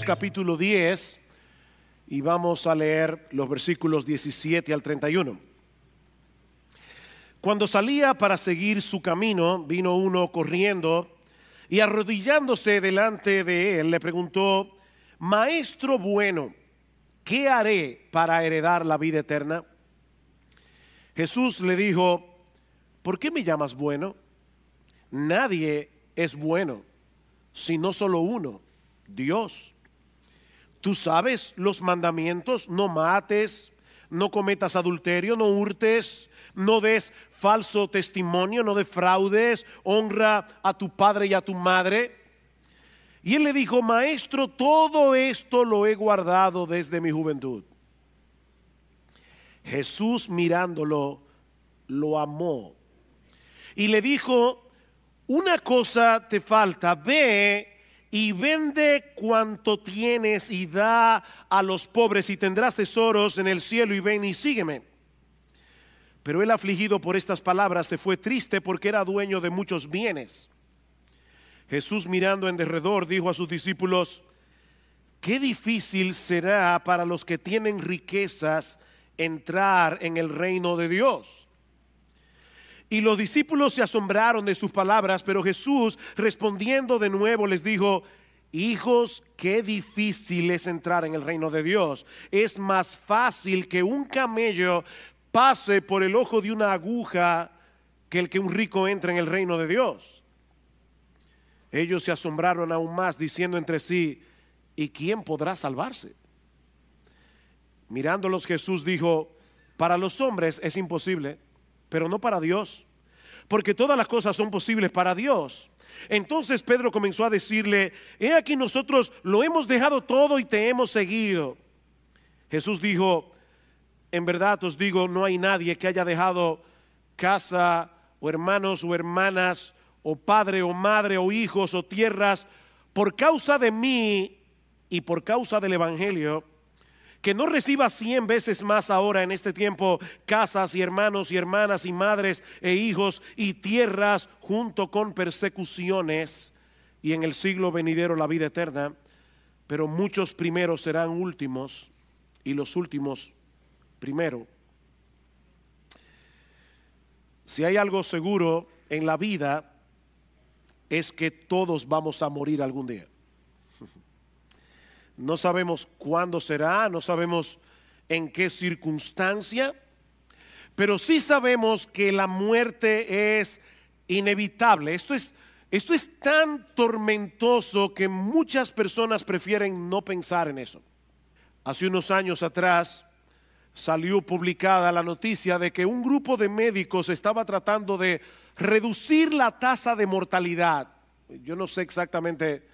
capítulo 10 y vamos a leer los versículos 17 al 31. Cuando salía para seguir su camino, vino uno corriendo y arrodillándose delante de él le preguntó, Maestro bueno, ¿qué haré para heredar la vida eterna? Jesús le dijo, ¿por qué me llamas bueno? Nadie es bueno, sino solo uno, Dios. Tú sabes los mandamientos, no mates, no cometas adulterio, no hurtes, no des falso testimonio, no defraudes, honra a tu padre y a tu madre. Y él le dijo, maestro, todo esto lo he guardado desde mi juventud. Jesús mirándolo, lo amó. Y le dijo, una cosa te falta, ve y vende cuanto tienes y da a los pobres y tendrás tesoros en el cielo y ven y sígueme. Pero él afligido por estas palabras se fue triste porque era dueño de muchos bienes. Jesús mirando en derredor dijo a sus discípulos, qué difícil será para los que tienen riquezas entrar en el reino de Dios. Y los discípulos se asombraron de sus palabras, pero Jesús respondiendo de nuevo les dijo, Hijos, qué difícil es entrar en el reino de Dios. Es más fácil que un camello pase por el ojo de una aguja que el que un rico entre en el reino de Dios. Ellos se asombraron aún más diciendo entre sí, ¿y quién podrá salvarse? Mirándolos Jesús dijo, para los hombres es imposible, pero no para Dios, porque todas las cosas son posibles para Dios. Entonces Pedro comenzó a decirle, he aquí nosotros lo hemos dejado todo y te hemos seguido. Jesús dijo, en verdad os digo, no hay nadie que haya dejado casa o hermanos o hermanas o padre o madre o hijos o tierras por causa de mí y por causa del Evangelio que no reciba cien veces más ahora en este tiempo casas y hermanos y hermanas y madres e hijos y tierras junto con persecuciones y en el siglo venidero la vida eterna, pero muchos primeros serán últimos y los últimos primero. Si hay algo seguro en la vida es que todos vamos a morir algún día. No sabemos cuándo será, no sabemos en qué circunstancia, pero sí sabemos que la muerte es inevitable. Esto es, esto es tan tormentoso que muchas personas prefieren no pensar en eso. Hace unos años atrás salió publicada la noticia de que un grupo de médicos estaba tratando de reducir la tasa de mortalidad. Yo no sé exactamente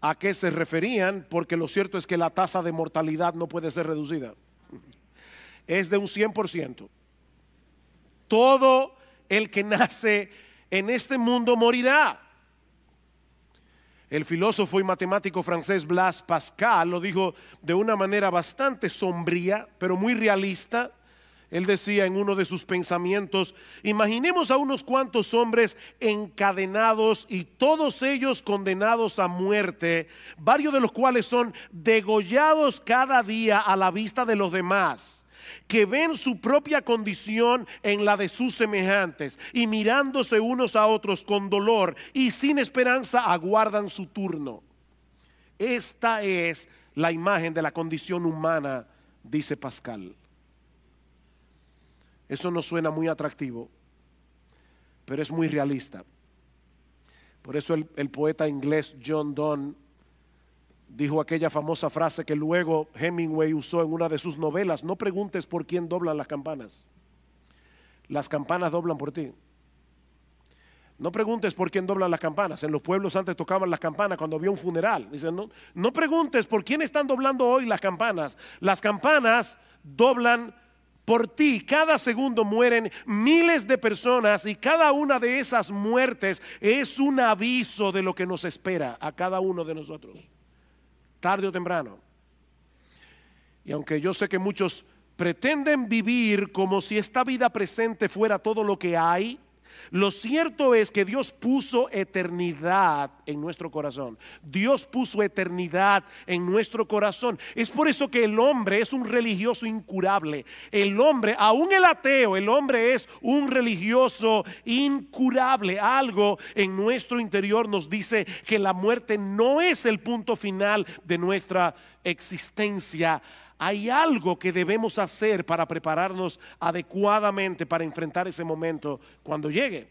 a qué se referían, porque lo cierto es que la tasa de mortalidad no puede ser reducida. Es de un 100%. Todo el que nace en este mundo morirá. El filósofo y matemático francés Blas Pascal lo dijo de una manera bastante sombría, pero muy realista. Él decía en uno de sus pensamientos, imaginemos a unos cuantos hombres encadenados y todos ellos condenados a muerte, varios de los cuales son degollados cada día a la vista de los demás que ven su propia condición en la de sus semejantes y mirándose unos a otros con dolor y sin esperanza aguardan su turno. Esta es la imagen de la condición humana, dice Pascal. Eso no suena muy atractivo, pero es muy realista. Por eso el, poeta inglés John Donne dijo aquella famosa frase que luego Hemingway usó en una de sus novelas, no preguntes por quién doblan las campanas, las campanas doblan por ti. No preguntes por quién doblan las campanas. En los pueblos antes tocaban las campanas cuando había un funeral. Dicen, no, no preguntes por quién están doblando hoy las campanas. Las campanas doblan por ti cada segundo mueren miles de personas y cada una de esas muertes es un aviso de lo que nos espera a cada uno de nosotros, tarde o temprano. Y aunque yo sé que muchos pretenden vivir como si esta vida presente fuera todo lo que hay, lo cierto es que Dios puso eternidad en nuestro corazón. Dios puso eternidad en nuestro corazón. Es por eso que el hombre es un religioso incurable. El hombre, aún el ateo, el hombre es un religioso incurable. Algo en nuestro interior nos dice que la muerte no es el punto final de nuestra existencia hay algo que debemos hacer para prepararnos adecuadamente para enfrentar ese momento cuando llegue.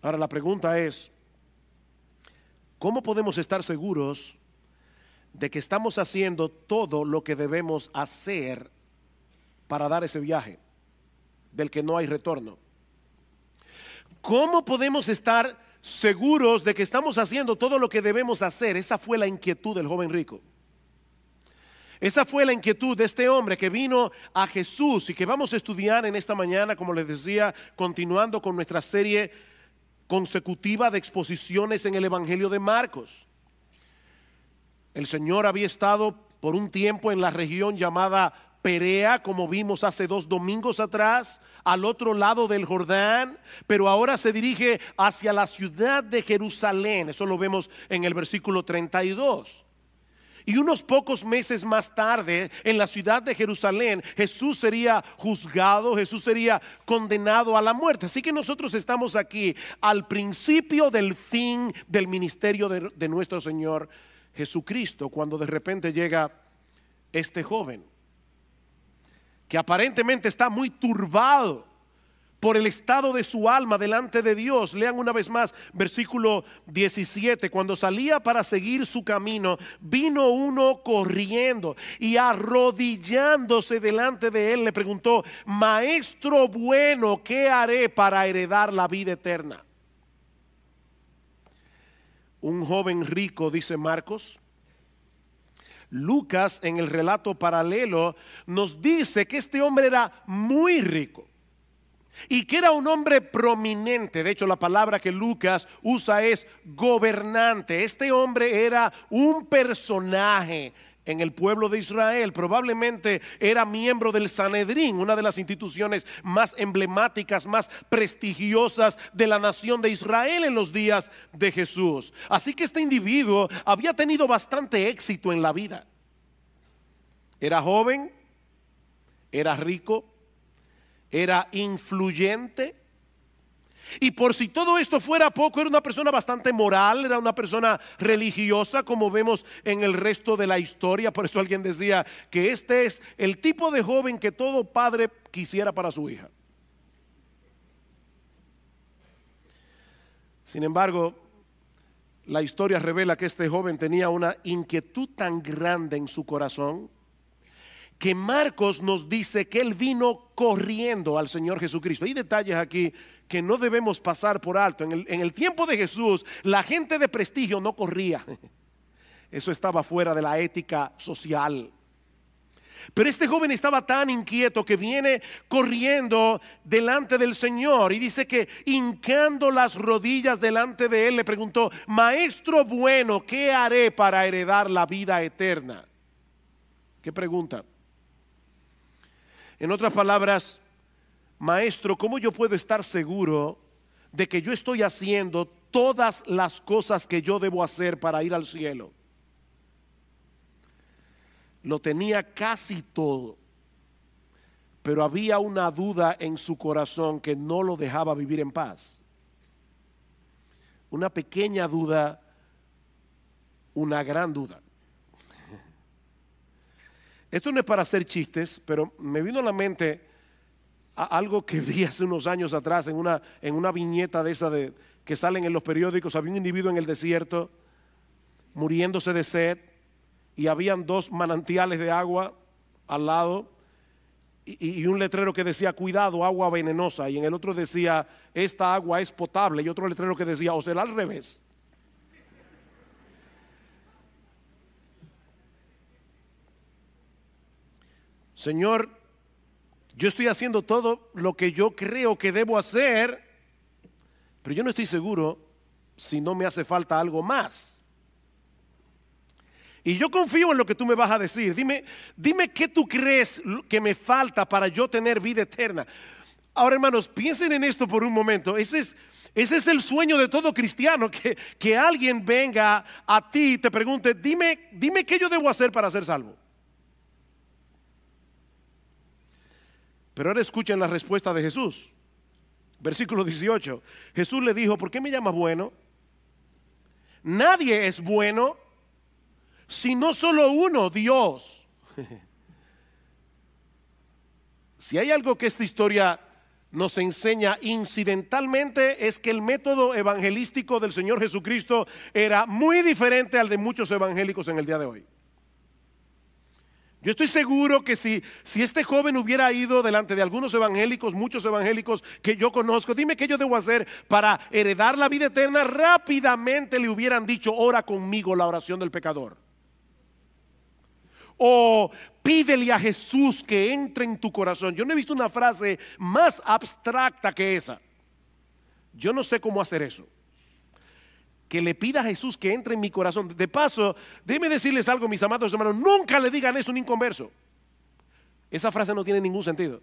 Ahora la pregunta es, ¿cómo podemos estar seguros de que estamos haciendo todo lo que debemos hacer para dar ese viaje del que no hay retorno? ¿Cómo podemos estar seguros de que estamos haciendo todo lo que debemos hacer? Esa fue la inquietud del joven rico. Esa fue la inquietud de este hombre que vino a Jesús y que vamos a estudiar en esta mañana, como les decía, continuando con nuestra serie consecutiva de exposiciones en el Evangelio de Marcos. El Señor había estado por un tiempo en la región llamada Perea, como vimos hace dos domingos atrás, al otro lado del Jordán, pero ahora se dirige hacia la ciudad de Jerusalén. Eso lo vemos en el versículo 32. Y unos pocos meses más tarde, en la ciudad de Jerusalén, Jesús sería juzgado, Jesús sería condenado a la muerte. Así que nosotros estamos aquí al principio del fin del ministerio de, nuestro Señor Jesucristo, cuando de repente llega este joven, que aparentemente está muy turbado por el estado de su alma delante de Dios. Lean una vez más versículo 17. Cuando salía para seguir su camino, vino uno corriendo y arrodillándose delante de él le preguntó, Maestro bueno, ¿qué haré para heredar la vida eterna? Un joven rico, dice Marcos, Lucas en el relato paralelo nos dice que este hombre era muy rico y que era un hombre prominente. De hecho, la palabra que Lucas usa es gobernante. Este hombre era un personaje en el pueblo de Israel. Probablemente era miembro del Sanedrín, una de las instituciones más emblemáticas, más prestigiosas de la nación de Israel en los días de Jesús. Así que este individuo había tenido bastante éxito en la vida. Era joven, era rico, era influyente. Y por si todo esto fuera poco, era una persona bastante moral, era una persona religiosa, como vemos en el resto de la historia. Por eso alguien decía que este es el tipo de joven que todo padre quisiera para su hija. Sin embargo, la historia revela que este joven tenía una inquietud tan grande en su corazón que Marcos nos dice que él vino corriendo al Señor Jesucristo. Hay detalles aquí que no debemos pasar por alto. En el, tiempo de Jesús, la gente de prestigio no corría. Eso estaba fuera de la ética social. Pero este joven estaba tan inquieto que viene corriendo delante del Señor y dice que hincando las rodillas delante de él le preguntó, Maestro bueno, ¿qué haré para heredar la vida eterna? ¿Qué pregunta? En otras palabras, maestro, ¿cómo yo puedo estar seguro de que yo estoy haciendo todas las cosas que yo debo hacer para ir al cielo? Lo tenía casi todo, pero había una duda en su corazón que no lo dejaba vivir en paz. Una pequeña duda, una gran duda. Esto no es para hacer chistes, pero me vino a la mente algo que vi hace unos años atrás en una, en una viñeta de esa de, que salen en los periódicos. Había un individuo en el desierto muriéndose de sed y habían dos manantiales de agua al lado y, y un letrero que decía, cuidado, agua venenosa. Y en el otro decía, esta agua es potable. Y otro letrero que decía, o será al revés. Señor, yo estoy haciendo todo lo que yo creo que debo hacer, pero yo no estoy seguro si no me hace falta algo más. Y yo confío en lo que tú me vas a decir. Dime, dime qué tú crees que me falta para yo tener vida eterna. Ahora, hermanos, piensen en esto por un momento. Ese es, ese es el sueño de todo cristiano, que, que alguien venga a ti y te pregunte, dime, dime qué yo debo hacer para ser salvo. Pero ahora escuchen la respuesta de Jesús. Versículo 18. Jesús le dijo, ¿por qué me llamas bueno? Nadie es bueno, sino solo uno, Dios. si hay algo que esta historia nos enseña incidentalmente es que el método evangelístico del Señor Jesucristo era muy diferente al de muchos evangélicos en el día de hoy. Yo estoy seguro que si, si este joven hubiera ido delante de algunos evangélicos, muchos evangélicos que yo conozco, dime qué yo debo hacer para heredar la vida eterna, rápidamente le hubieran dicho, ora conmigo la oración del pecador. O pídele a Jesús que entre en tu corazón. Yo no he visto una frase más abstracta que esa. Yo no sé cómo hacer eso que le pida a Jesús que entre en mi corazón. De paso, déme decirles algo, mis amados hermanos, nunca le digan eso un inconverso. Esa frase no tiene ningún sentido.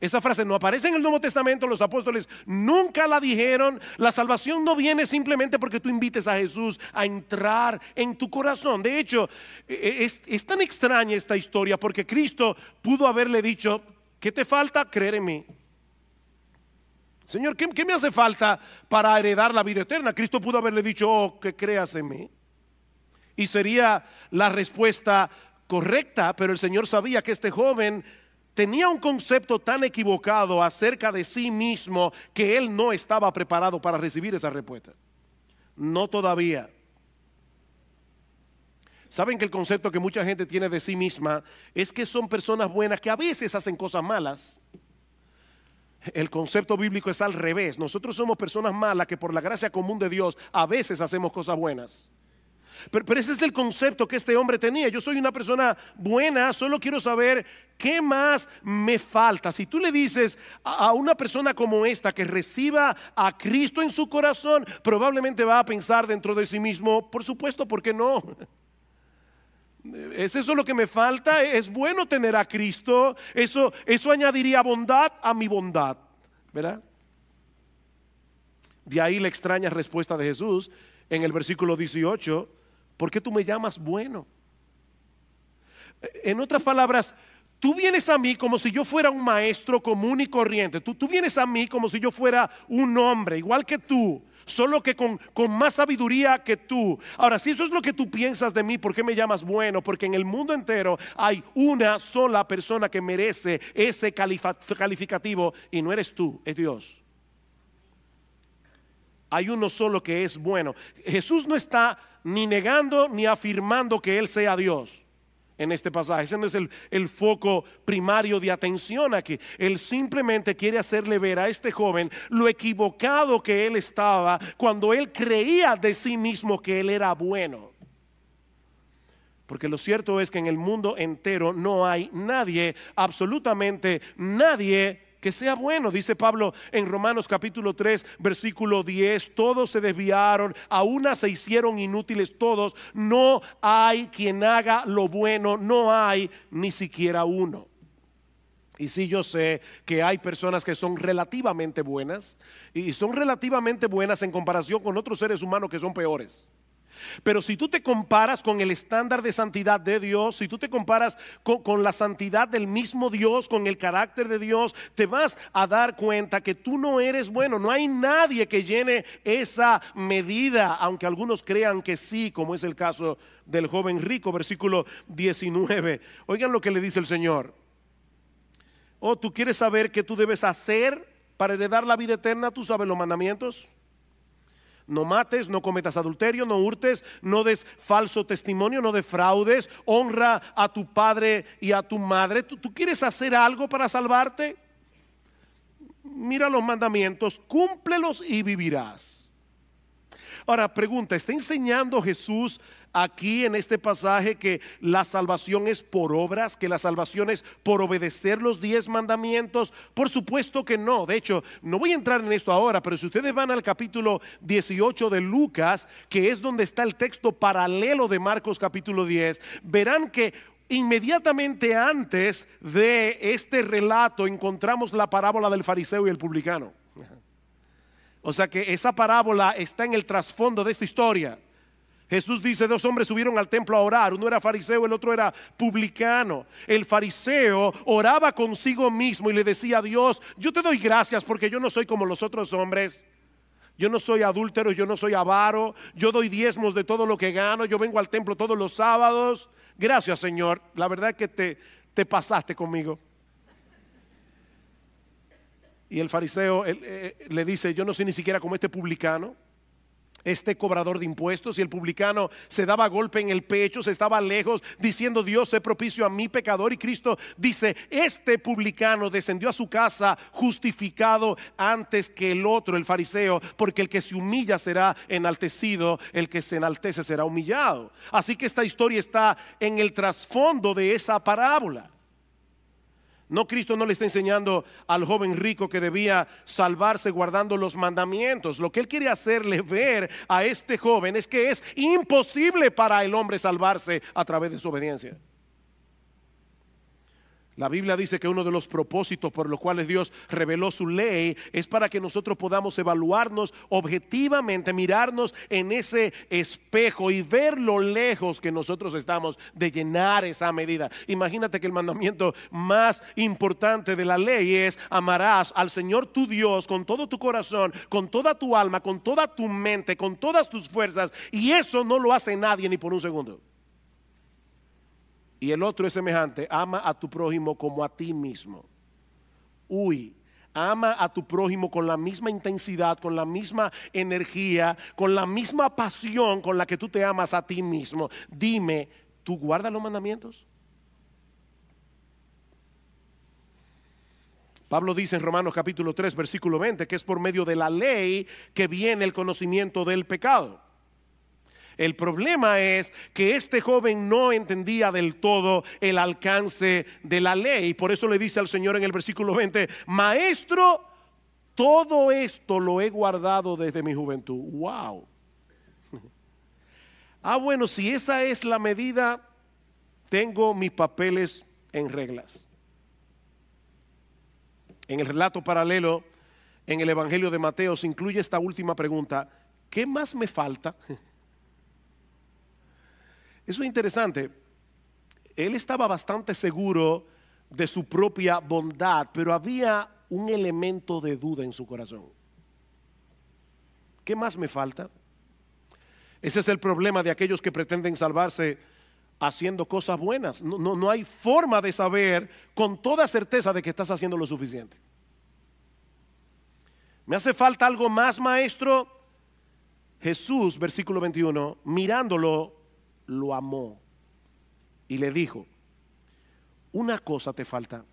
Esa frase no aparece en el Nuevo Testamento, los apóstoles nunca la dijeron. La salvación no viene simplemente porque tú invites a Jesús a entrar en tu corazón. De hecho, e, e, es, es tan extraña esta historia porque Cristo pudo haberle dicho, ¿qué te falta? Creer en mí. Señor, ¿qué, me hace falta para heredar la vida eterna? Cristo pudo haberle dicho, oh, que creas en mí. Y sería la respuesta correcta, pero el Señor sabía que este joven tenía un concepto tan equivocado acerca de sí mismo que él no estaba preparado para recibir esa respuesta. No todavía. Saben que el concepto que mucha gente tiene de sí misma es que son personas buenas que a veces hacen cosas malas el concepto bíblico es al revés. Nosotros somos personas malas que por la gracia común de Dios a veces hacemos cosas buenas. Pero, ese es el concepto que este hombre tenía. Yo soy una persona buena, solo quiero saber qué más me falta. Si tú le dices a, a una persona como esta que reciba a Cristo en su corazón, probablemente va a pensar dentro de sí mismo, por supuesto, ¿por qué no? ¿Es eso lo que me falta? Es bueno tener a Cristo. Eso, eso añadiría bondad a mi bondad. ¿Verdad? De ahí la extraña respuesta de Jesús en el versículo 18. ¿Por qué tú me llamas bueno? En otras palabras, tú vienes a mí como si yo fuera un maestro común y corriente. Tú, tú vienes a mí como si yo fuera un hombre, igual que tú solo que con, más sabiduría que tú. Ahora, si eso es lo que tú piensas de mí, ¿por qué me llamas bueno? Porque en el mundo entero hay una sola persona que merece ese calificativo y no eres tú, es Dios. Hay uno solo que es bueno. Jesús no está ni negando ni afirmando que Él sea Dios en este pasaje. Ese no es el, foco primario de atención aquí. Él simplemente quiere hacerle ver a este joven lo equivocado que él estaba cuando él creía de sí mismo que él era bueno. Porque lo cierto es que en el mundo entero no hay nadie, absolutamente nadie, que sea bueno. Dice Pablo en Romanos capítulo 3, versículo 10, todos se desviaron, a una se hicieron inútiles todos, no hay quien haga lo bueno, no hay ni siquiera uno. Y sí, yo sé que hay personas que son relativamente buenas y son relativamente buenas en comparación con otros seres humanos que son peores. Pero si tú te comparas con el estándar de santidad de Dios, si tú te comparas con, la santidad del mismo Dios, con el carácter de Dios, te vas a dar cuenta que tú no eres bueno. No hay nadie que llene esa medida, aunque algunos crean que sí, como es el caso del joven rico, versículo 19. Oigan lo que le dice el Señor. Oh, tú quieres saber qué tú debes hacer para heredar la vida eterna, tú sabes los mandamientos. No mates, no cometas adulterio, no hurtes, no des falso testimonio, no defraudes, honra a tu padre y a tu madre. ¿Tú, quieres hacer algo para salvarte? Mira los mandamientos, cúmplelos y vivirás. Ahora, pregunta, ¿está enseñando Jesús aquí en este pasaje que la salvación es por obras, que la salvación es por obedecer los diez mandamientos? Por supuesto que no. De hecho, no voy a entrar en esto ahora, pero si ustedes van al capítulo 18 de Lucas, que es donde está el texto paralelo de Marcos capítulo 10, verán que inmediatamente antes de este relato encontramos la parábola del fariseo y el publicano. O sea que esa parábola está en el trasfondo de esta historia. Jesús dice, dos hombres subieron al templo a orar, uno era fariseo, el otro era publicano. El fariseo oraba consigo mismo y le decía a Dios, yo te doy gracias porque yo no soy como los otros hombres. Yo no soy adúltero, yo no soy avaro, yo doy diezmos de todo lo que gano, yo vengo al templo todos los sábados. Gracias Señor, la verdad es que te, te pasaste conmigo. Y el fariseo eh, eh, le dice, yo no soy ni siquiera como este publicano, este cobrador de impuestos. Y el publicano se daba golpe en el pecho, se estaba lejos, diciendo, Dios, sé propicio a mi pecador. Y Cristo dice, este publicano descendió a su casa justificado antes que el otro, el fariseo, porque el que se humilla será enaltecido, el que se enaltece será humillado. Así que esta historia está en el trasfondo de esa parábola. No, Cristo no le está enseñando al joven rico que debía salvarse guardando los mandamientos. Lo que él quiere hacerle ver a este joven es que es imposible para el hombre salvarse a través de su obediencia. La Biblia dice que uno de los propósitos por los cuales Dios reveló su ley es para que nosotros podamos evaluarnos objetivamente, mirarnos en ese espejo y ver lo lejos que nosotros estamos de llenar esa medida. Imagínate que el mandamiento más importante de la ley es amarás al Señor tu Dios con todo tu corazón, con toda tu alma, con toda tu mente, con todas tus fuerzas. Y eso no lo hace nadie ni por un segundo. Y el otro es semejante, ama a tu prójimo como a ti mismo. Uy, ama a tu prójimo con la misma intensidad, con la misma energía, con la misma pasión con la que tú te amas a ti mismo. Dime, ¿tú guardas los mandamientos? Pablo dice en Romanos capítulo 3, versículo 20, que es por medio de la ley que viene el conocimiento del pecado. El problema es que este joven no entendía del todo el alcance de la ley. Por eso le dice al Señor en el versículo 20, maestro, todo esto lo he guardado desde mi juventud. ¡Wow! Ah, bueno, si esa es la medida, tengo mis papeles en reglas. En el relato paralelo, en el Evangelio de Mateo, se incluye esta última pregunta. ¿Qué más me falta? Eso es interesante. Él estaba bastante seguro de su propia bondad, pero había un elemento de duda en su corazón. ¿Qué más me falta? Ese es el problema de aquellos que pretenden salvarse haciendo cosas buenas. No, no, no, hay forma de saber con toda certeza de que estás haciendo lo suficiente. ¿Me hace falta algo más, maestro? Jesús, versículo 21, mirándolo, lo amó y le dijo, una cosa te falta,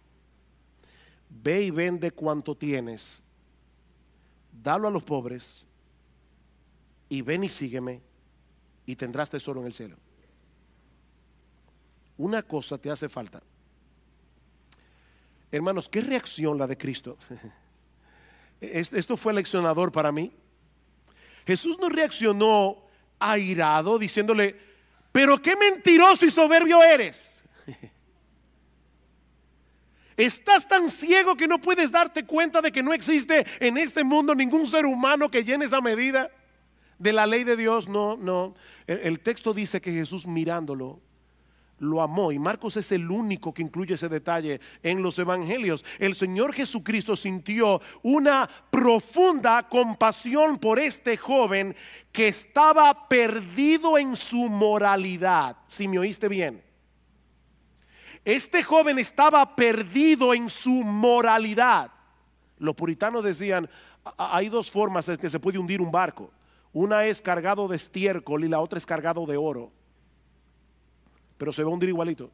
ve y vende cuanto tienes, dalo a los pobres y ven y sígueme y tendrás tesoro en el cielo. Una cosa te hace falta. Hermanos, qué reacción la de Cristo. Esto fue leccionador para mí. Jesús no reaccionó airado diciéndole, pero qué mentiroso y soberbio eres. Estás tan ciego que no puedes darte cuenta de que no existe en este mundo ningún ser humano que llene esa medida de la ley de Dios. No, no. El, texto dice que Jesús mirándolo lo amó. Y Marcos es el único que incluye ese detalle en los evangelios. El Señor Jesucristo sintió una profunda compasión por este joven que estaba perdido en su moralidad. Si me oíste bien. Este joven estaba perdido en su moralidad. Los puritanos decían, hay dos formas en que se puede hundir un barco. Una es cargado de estiércol y la otra es cargado de oro pero se va a hundir igualito.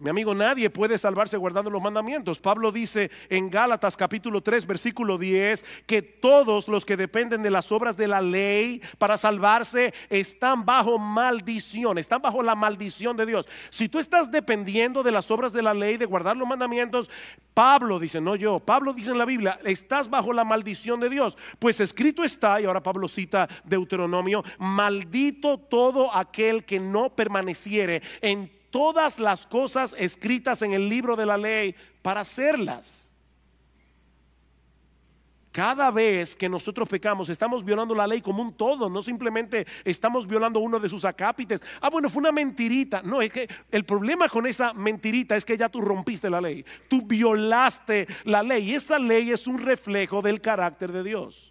Mi amigo, nadie puede salvarse guardando los mandamientos. Pablo dice en Gálatas capítulo 3, versículo 10, que todos los que dependen de las obras de la ley para salvarse están bajo maldición, están bajo la maldición de Dios. Si tú estás dependiendo de las obras de la ley, de guardar los mandamientos, Pablo dice, no yo, Pablo dice en la Biblia, estás bajo la maldición de Dios. Pues escrito está, y ahora Pablo cita Deuteronomio, maldito todo aquel que no permaneciere en todas las cosas escritas en el libro de la ley para hacerlas. Cada vez que nosotros pecamos, estamos violando la ley como un todo, no simplemente estamos violando uno de sus acápites. Ah, bueno, fue una mentirita. No, es que el problema con esa mentirita es que ya tú rompiste la ley, tú violaste la ley y esa ley es un reflejo del carácter de Dios.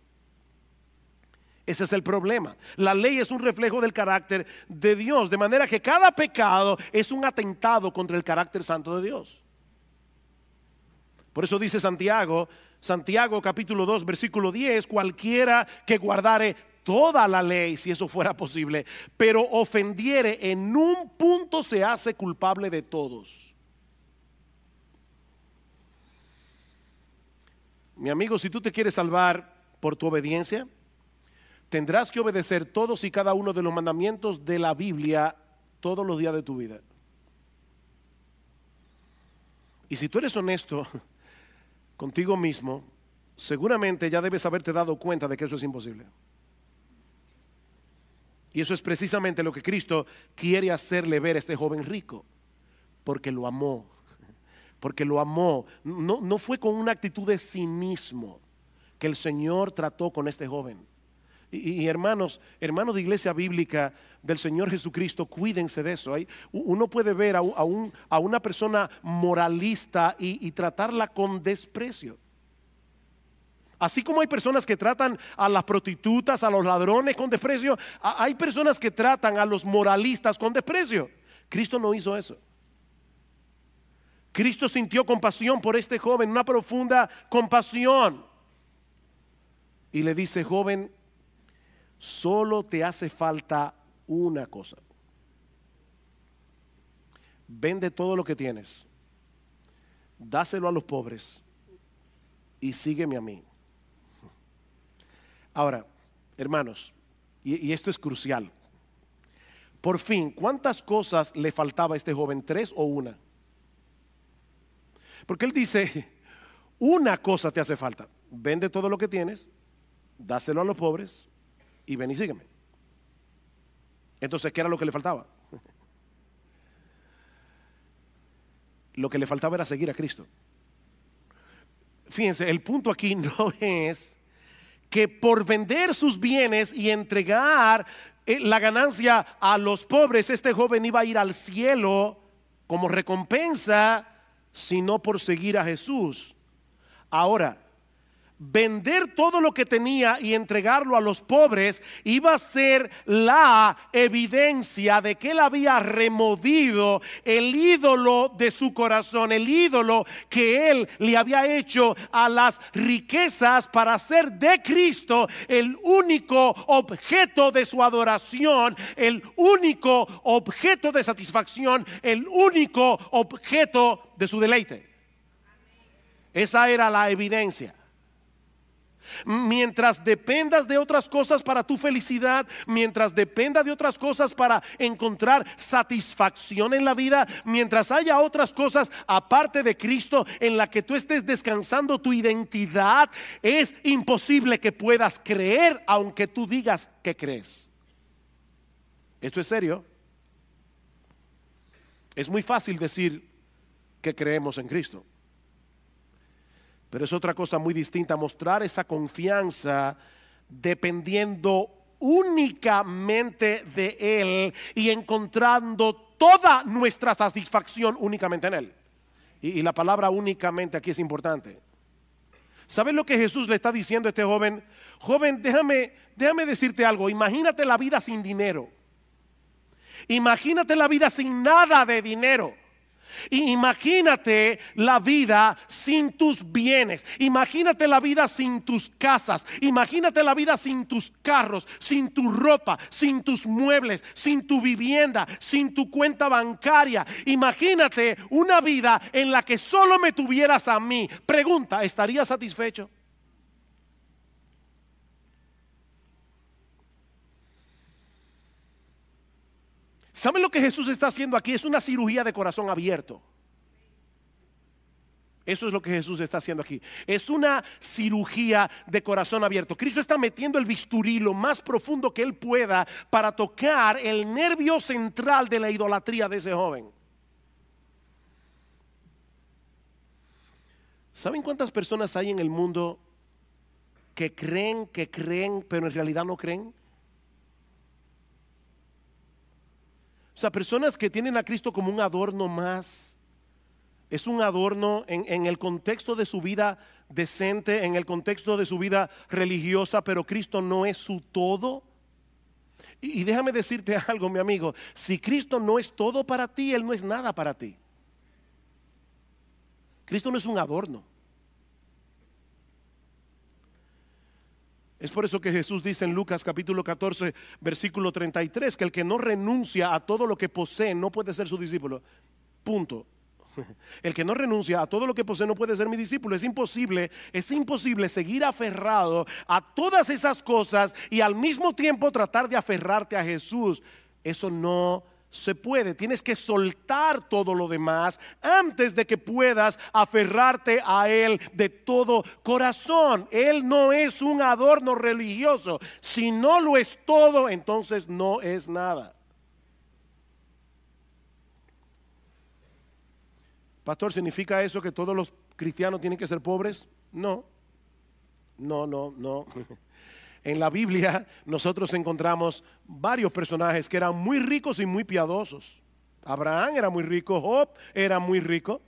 Ese es el problema. La ley es un reflejo del carácter de Dios, de manera que cada pecado es un atentado contra el carácter santo de Dios. Por eso dice Santiago, Santiago capítulo 2, versículo 10, cualquiera que guardare toda la ley, si eso fuera posible, pero ofendiere en un punto se hace culpable de todos. Mi amigo, si tú te quieres salvar por tu obediencia, tendrás que obedecer todos y cada uno de los mandamientos de la Biblia todos los días de tu vida. Y si tú eres honesto contigo mismo, seguramente ya debes haberte dado cuenta de que eso es imposible. Y eso es precisamente lo que Cristo quiere hacerle ver a este joven rico, porque lo amó, porque lo amó. No, no fue con una actitud de cinismo que el Señor trató con este joven y, hermanos, hermanos de iglesia bíblica del Señor Jesucristo, cuídense de eso. ¿eh? Uno puede ver a, una persona moralista y, tratarla con desprecio. Así como hay personas que tratan a las prostitutas, a los ladrones con desprecio, hay personas que tratan a los moralistas con desprecio. Cristo no hizo eso. Cristo sintió compasión por este joven, una profunda compasión. Y le dice, joven, Solo te hace falta una cosa. Vende todo lo que tienes, dáselo a los pobres y sígueme a mí. Ahora, hermanos, y, esto es crucial. Por fin, ¿cuántas cosas le faltaba a este joven? ¿Tres o una? Porque él dice, una cosa te hace falta. Vende todo lo que tienes, dáselo a los pobres y ven y sígueme. Entonces, ¿qué era lo que le faltaba? lo que le faltaba era seguir a Cristo. Fíjense, el punto aquí no es que por vender sus bienes y entregar eh, la ganancia a los pobres, este joven iba a ir al cielo como recompensa, sino por seguir a Jesús. Ahora, vender todo lo que tenía y entregarlo a los pobres iba a ser la evidencia de que él había removido el ídolo de su corazón, el ídolo que él le había hecho a las riquezas para hacer de Cristo el único objeto de su adoración, el único objeto de satisfacción, el único objeto de su deleite. Esa era la evidencia. Mientras dependas de otras cosas para tu felicidad, mientras dependas de otras cosas para encontrar satisfacción en la vida, mientras haya otras cosas aparte de Cristo en la que tú estés descansando tu identidad, es imposible que puedas creer aunque tú digas que crees. Esto es serio. Es muy fácil decir que creemos en Cristo. Pero es otra cosa muy distinta mostrar esa confianza dependiendo únicamente de Él y encontrando toda nuestra satisfacción únicamente en Él. Y, la palabra únicamente aquí es importante. ¿Sabes lo que Jesús le está diciendo a este joven? Joven, déjame, déjame decirte algo. Imagínate la vida sin dinero. Imagínate la vida sin nada de dinero. Imagínate la vida sin tus bienes. Imagínate la vida sin tus casas. Imagínate la vida sin tus carros, sin tu ropa, sin tus muebles, sin tu vivienda, sin tu cuenta bancaria. Imagínate una vida en la que solo me tuvieras a mí. Pregunta, ¿estarías satisfecho? ¿Saben lo que Jesús está haciendo aquí? Es una cirugía de corazón abierto. Eso es lo que Jesús está haciendo aquí. Es una cirugía de corazón abierto. Cristo está metiendo el bisturí lo más profundo que él pueda para tocar el nervio central de la idolatría de ese joven. ¿Saben cuántas personas hay en el mundo que creen, que creen, pero en realidad no creen? O sea, personas que tienen a Cristo como un adorno más. Es un adorno en, el contexto de su vida decente, en el contexto de su vida religiosa, pero Cristo no es su todo. y déjame decirte algo, mi amigo, si Cristo no es todo para ti, Él no es nada para ti. Cristo no es un adorno. Es por eso que Jesús dice en Lucas capítulo 14, versículo 33, que el que no renuncia a todo lo que posee no puede ser su discípulo. Punto. El que no renuncia a todo lo que posee no puede ser mi discípulo. Es imposible, es imposible seguir aferrado a todas esas cosas y al mismo tiempo tratar de aferrarte a Jesús. Eso no se puede. Tienes que soltar todo lo demás antes de que puedas aferrarte a Él de todo corazón. Él no es un adorno religioso. Si no lo es todo, entonces no es nada. Pastor, ¿significa eso que todos los cristianos tienen que ser pobres? No, no, no, no. En la Biblia nosotros encontramos varios personajes que eran muy ricos y muy piadosos. Abraham era muy rico, Job era muy rico.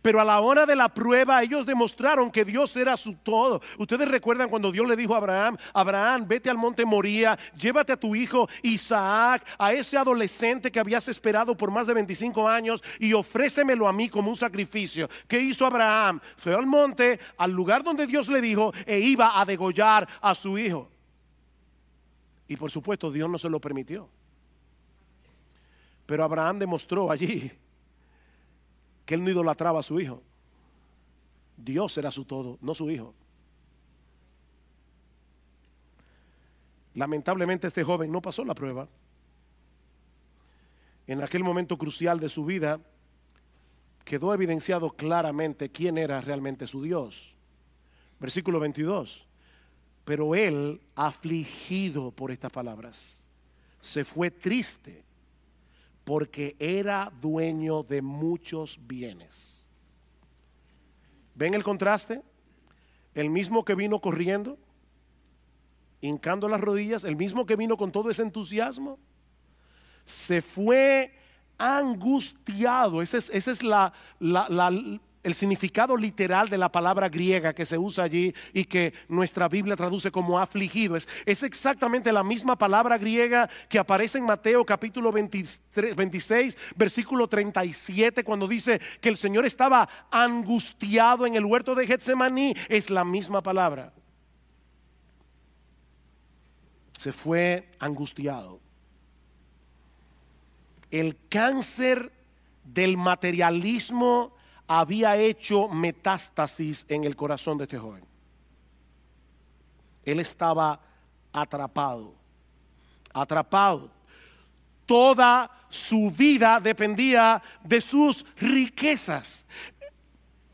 Pero a la hora de la prueba ellos demostraron que Dios era su todo. Ustedes recuerdan cuando Dios le dijo a Abraham, Abraham, vete al monte Moría, llévate a tu hijo Isaac, a ese adolescente que habías esperado por más de 25 años y ofrécemelo a mí como un sacrificio. ¿Qué hizo Abraham? Fue al monte, al lugar donde Dios le dijo, e iba a degollar a su hijo. Y por supuesto Dios no se lo permitió. Pero Abraham demostró allí que él no idolatraba a su hijo. Dios era su todo, no su hijo. Lamentablemente este joven no pasó la prueba. En aquel momento crucial de su vida quedó evidenciado claramente quién era realmente su Dios. Versículo 22. Pero él, afligido por estas palabras, se fue triste porque era dueño de muchos bienes. ¿Ven el contraste? El mismo que vino corriendo, hincando las rodillas, el mismo que vino con todo ese entusiasmo, se fue angustiado. Esa es, esa es la, la, la el significado literal de la palabra griega que se usa allí y que nuestra Biblia traduce como afligido. Es, es exactamente la misma palabra griega que aparece en Mateo capítulo 26, versículo 37, cuando dice que el Señor estaba angustiado en el huerto de Getsemaní. Es la misma palabra. Se fue angustiado. El cáncer del materialismo había hecho metástasis en el corazón de este joven. Él estaba atrapado, atrapado. Toda su vida dependía de sus riquezas,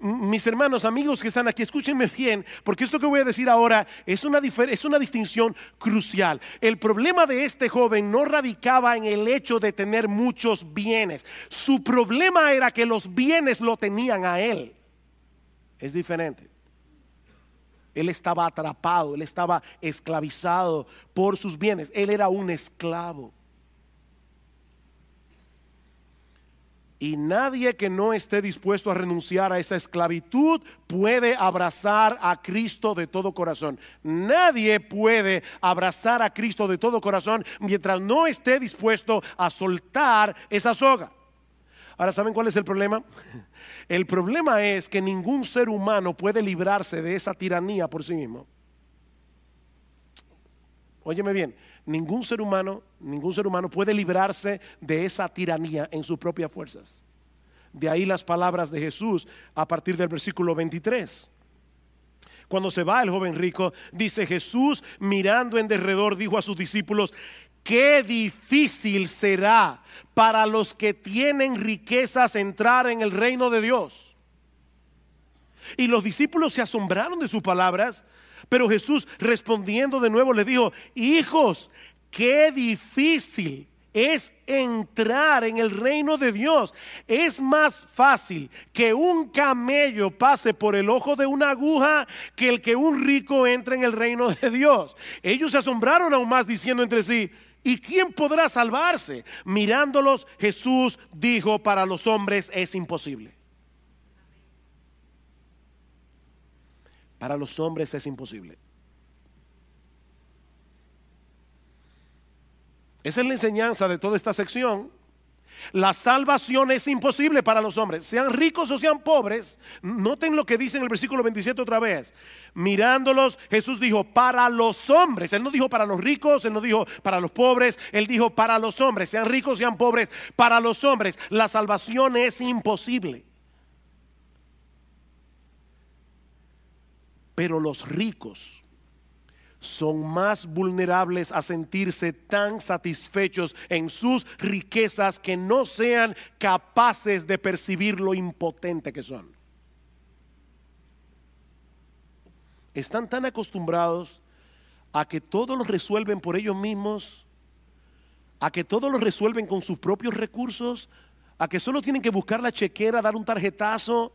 mis hermanos, amigos que están aquí, escúchenme bien, porque esto que voy a decir ahora es una, es una distinción crucial. El problema de este joven no radicaba en el hecho de tener muchos bienes. Su problema era que los bienes lo tenían a él. Es diferente. Él estaba atrapado, él estaba esclavizado por sus bienes. Él era un esclavo. Y nadie que no esté dispuesto a renunciar a esa esclavitud puede abrazar a Cristo de todo corazón. Nadie puede abrazar a Cristo de todo corazón mientras no esté dispuesto a soltar esa soga. Ahora, ¿saben cuál es el problema? El problema es que ningún ser humano puede librarse de esa tiranía por sí mismo. Óyeme bien, ningún ser humano, ningún ser humano puede librarse de esa tiranía en sus propias fuerzas. De ahí las palabras de Jesús a partir del versículo 23. Cuando se va el joven rico, dice Jesús, mirando en derredor, dijo a sus discípulos, qué difícil será para los que tienen riquezas entrar en el reino de Dios. Y los discípulos se asombraron de sus palabras pero Jesús respondiendo de nuevo le dijo, hijos, qué difícil es entrar en el reino de Dios. Es más fácil que un camello pase por el ojo de una aguja que el que un rico entre en el reino de Dios. Ellos se asombraron aún más diciendo entre sí, ¿Y quién podrá salvarse? Mirándolos, Jesús dijo, para los hombres es imposible. Para los hombres es imposible. Esa es la enseñanza de toda esta sección. La salvación es imposible para los hombres, sean ricos o sean pobres. Noten lo que dice en el versículo 27 otra vez. Mirándolos, Jesús dijo, para los hombres. Él no dijo para los ricos, él no dijo para los pobres, él dijo para los hombres, sean ricos, sean pobres, para los hombres. La salvación es imposible. Pero los ricos son más vulnerables a sentirse tan satisfechos en sus riquezas que no sean capaces de percibir lo impotente que son. Están tan acostumbrados a que todo lo resuelven por ellos mismos, a que todo lo resuelven con sus propios recursos, a que solo tienen que buscar la chequera, dar un tarjetazo,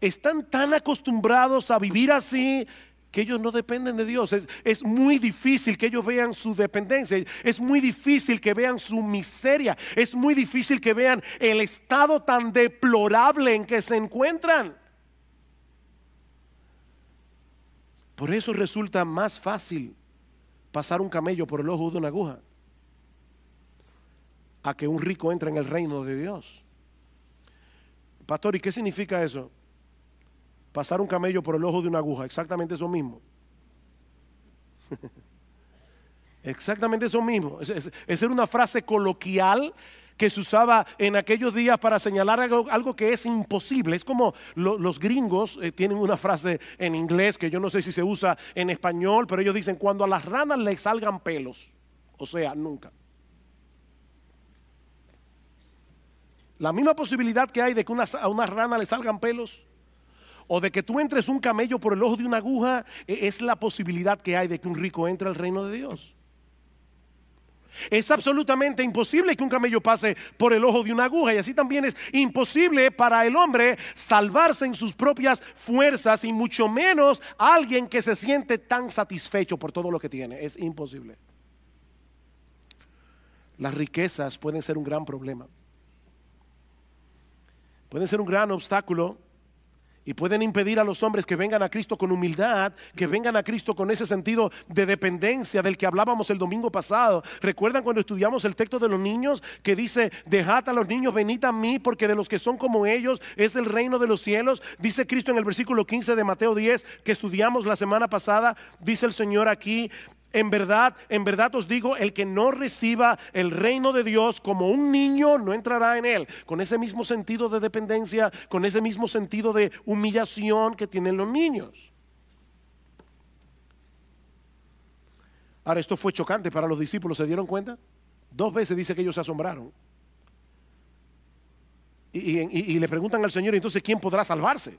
están tan acostumbrados a vivir así que ellos no dependen de Dios. Es, muy difícil que ellos vean su dependencia, es muy difícil que vean su miseria, es muy difícil que vean el estado tan deplorable en que se encuentran. Por eso resulta más fácil pasar un camello por el ojo de una aguja a que un rico entre en el reino de Dios. Pastor, ¿y qué significa eso? pasar un camello por el ojo de una aguja, exactamente eso mismo. exactamente eso mismo. Esa es, era una frase coloquial que se usaba en aquellos días para señalar algo, que es imposible. Es como los gringos eh, tienen una frase en inglés que yo no sé si se usa en español, pero ellos dicen cuando a las ranas les salgan pelos. O sea, nunca. La misma posibilidad que hay de que a una rana le salgan pelos o de que tú entres un camello por el ojo de una aguja, e-, es la posibilidad que hay de que un rico entre al reino de Dios. Es absolutamente imposible que un camello pase por el ojo de una aguja y así también es imposible para el hombre salvarse en sus propias fuerzas y mucho menos alguien que se siente tan satisfecho por todo lo que tiene. Es imposible. Las riquezas pueden ser un gran problema. Pueden ser un gran obstáculo y pueden impedir a los hombres que vengan a Cristo con humildad, que vengan a Cristo con ese sentido de dependencia del que hablábamos el domingo pasado. ¿Recuerdan cuando estudiamos el texto de los niños que dice, dejad a los niños, venid a mí, porque de los que son como ellos es el reino de los cielos? Dice Cristo en el versículo 15 de Mateo 10 que estudiamos la semana pasada, dice el Señor aquí, en verdad, en verdad os digo, el que no reciba el reino de Dios como un niño no entrará en él. Con ese mismo sentido de dependencia, con ese mismo sentido de humillación que tienen los niños. Ahora, esto fue chocante para los discípulos, ¿se dieron cuenta? Dos veces dice que ellos se asombraron. Y, le preguntan al Señor, entonces, ¿quién podrá salvarse?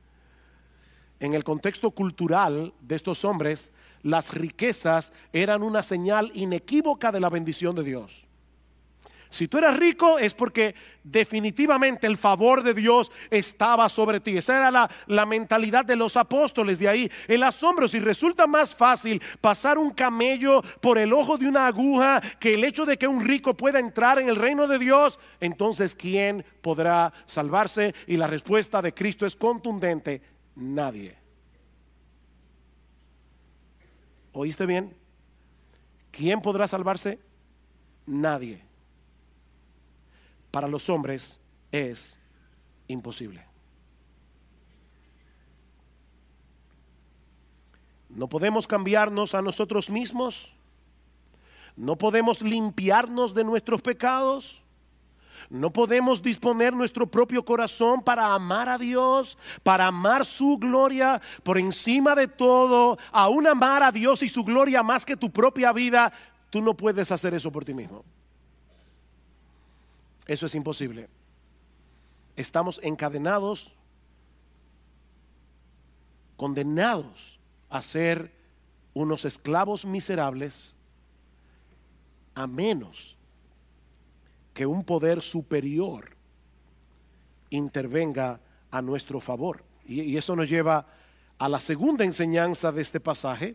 en el contexto cultural de estos hombres, las riquezas eran una señal inequívoca de la bendición de Dios. Si tú eras rico es porque definitivamente el favor de Dios estaba sobre ti. Esa era la, la, mentalidad de los apóstoles. De ahí el asombro. Si resulta más fácil pasar un camello por el ojo de una aguja que el hecho de que un rico pueda entrar en el reino de Dios, entonces ¿quién podrá salvarse? Y la respuesta de Cristo es contundente. Nadie. ¿Oíste bien? ¿Quién podrá salvarse? Nadie. Para los hombres es imposible. No podemos cambiarnos a nosotros mismos. No podemos limpiarnos de nuestros pecados. No podemos disponer nuestro propio corazón para amar a Dios, para amar su gloria por encima de todo, aún amar a Dios y su gloria más que tu propia vida. Tú no puedes hacer eso por ti mismo. Eso es imposible. Estamos encadenados, condenados a ser unos esclavos miserables, a menos que un poder superior intervenga a nuestro favor. Y, eso nos lleva a la segunda enseñanza de este pasaje.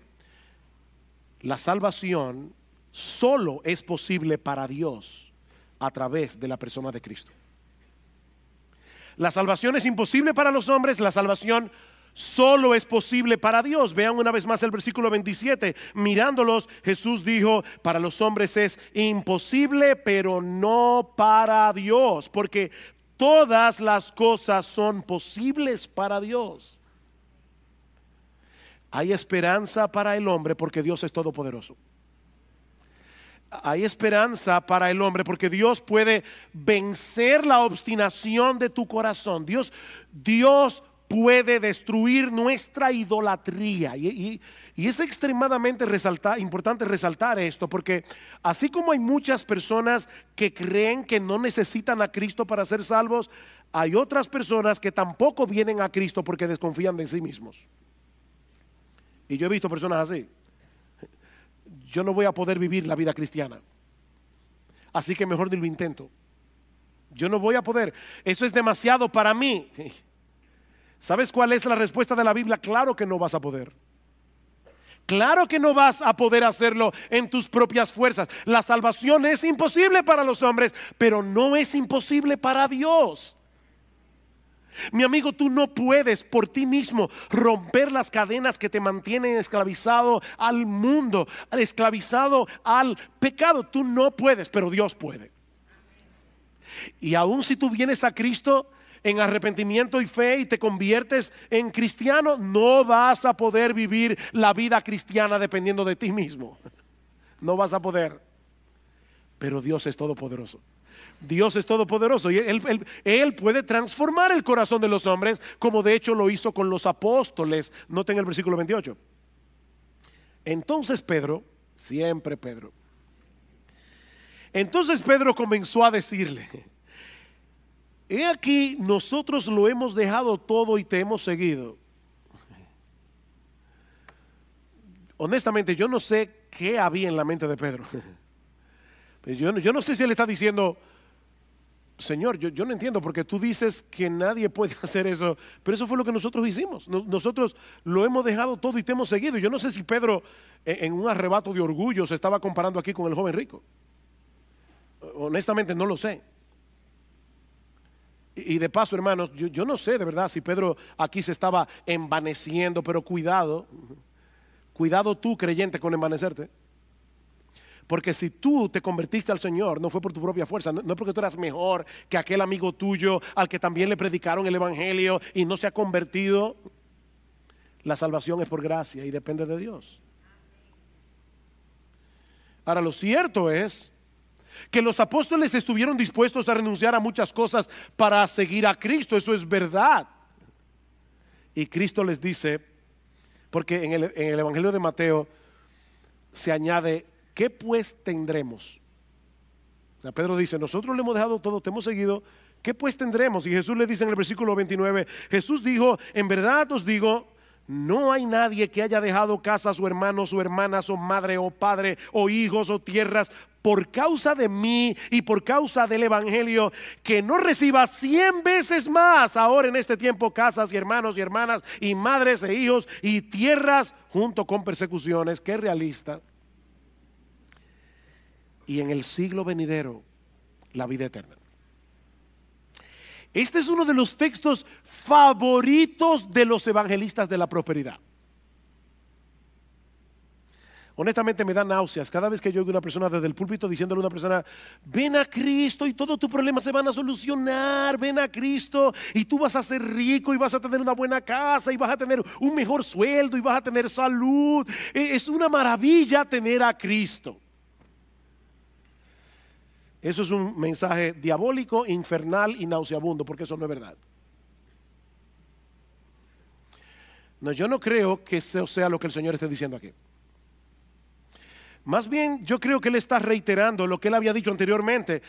La salvación solo es posible para Dios a través de la persona de Cristo. La salvación es imposible para los hombres, la salvación solo es posible para Dios. Vean una vez más el versículo 27. Mirándolos, Jesús dijo, para los hombres es imposible, pero no para Dios, porque todas las cosas son posibles para Dios. Hay esperanza para el hombre porque Dios es todopoderoso. Hay esperanza para el hombre porque Dios puede vencer la obstinación de tu corazón. Dios, Dios puede destruir nuestra idolatría. Y, es extremadamente importante resaltar esto, porque así como hay muchas personas que creen que no necesitan a Cristo para ser salvos, hay otras personas que tampoco vienen a Cristo porque desconfían de sí mismos. Y yo he visto personas así. Yo no voy a poder vivir la vida cristiana. Así que mejor ni lo intento. Yo no voy a poder. Eso es demasiado para mí. ¿Sabes cuál es la respuesta de la Biblia? Claro que no vas a poder. Claro que no vas a poder hacerlo en tus propias fuerzas. La salvación es imposible para los hombres, pero no es imposible para Dios. Mi amigo, tú no puedes por ti mismo romper las cadenas que te mantienen esclavizado al mundo, esclavizado al pecado. Tú no puedes, pero Dios puede. Y aun si tú vienes a Cristo, en arrepentimiento y fe y te conviertes en cristiano, no vas a poder vivir la vida cristiana dependiendo de ti mismo. No vas a poder. Pero Dios es todopoderoso. Dios es todopoderoso y él, puede transformar el corazón de los hombres como de hecho lo hizo con los apóstoles. Noten el versículo 28. Entonces Pedro, siempre Pedro, entonces Pedro comenzó a decirle, he aquí nosotros lo hemos dejado todo y te hemos seguido. Honestamente, yo no sé qué había en la mente de Pedro. Yo, no sé si él está diciendo, Señor, yo, no entiendo porque tú dices que nadie puede hacer eso, pero eso fue lo que nosotros hicimos. nosotros lo hemos dejado todo y te hemos seguido. Yo no sé si Pedro e, en, un arrebato de orgullo se estaba comparando aquí con el joven rico. Honestamente no lo sé. Y de paso, hermanos, yo, no sé de verdad si Pedro aquí se estaba envaneciendo, pero cuidado, cuidado tú creyente con envanecerte. Porque si tú te convertiste al Señor, no fue por tu propia fuerza, no, porque tú eras mejor que aquel amigo tuyo al que también le predicaron el Evangelio y no se ha convertido. La salvación es por gracia y depende de Dios. Ahora, lo cierto es que los apóstoles estuvieron dispuestos a renunciar a muchas cosas para seguir a Cristo, eso es verdad. Y Cristo les dice, porque en el, Evangelio de Mateo se añade, ¿qué pues tendremos? O Pedro dice, nosotros le hemos dejado todo, te hemos seguido, ¿qué pues tendremos? Y Jesús le dice en el versículo 29, Jesús dijo, en verdad os digo, no hay nadie que haya dejado casa a su hermano, su hermana, su madre o padre, o hijos o tierras por causa de mí y por causa del Evangelio, que no reciba cien veces más ahora en este tiempo casas y hermanos y hermanas y madres e hijos y tierras junto con persecuciones. Qué realista. Y en el siglo venidero, la vida eterna. Este es uno de los textos favoritos de los evangelistas de la prosperidad honestamente me da náuseas cada vez que yo oigo una persona desde el púlpito diciéndole a una persona, ven a Cristo y todos tus problemas se van a solucionar, ven a Cristo y tú vas a ser rico y vas a tener una buena casa y vas a tener un mejor sueldo y vas a tener salud. E, es una maravilla tener a Cristo. Eso es un mensaje diabólico, infernal y nauseabundo, porque eso no es verdad. No, yo no creo que eso sea lo que el Señor esté diciendo aquí. Más bien yo creo que él está reiterando lo que él había dicho anteriormente,